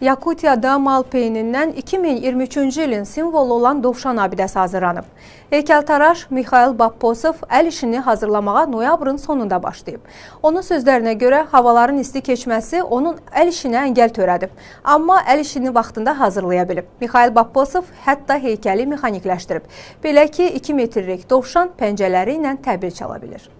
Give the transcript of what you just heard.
Yakutiyada mal peynindən 2023-cü ilin simvolu olan Dovşan abidəsi hazırlanıb. Heykəltaraş Mixail Babposov əl işini hazırlamağa noyabrın sonunda başlayıb. Onun sözlərinə görə havaların isti keçməsi onun əl işinə əngəl törədib, amma əl işini vaxtında hazırlaya bilib. Mixail Babposov hətta heykəli mexanikləşdirib. Belə ki, 2 metrlik dovşan pəncələri ilə təbil çala bilir.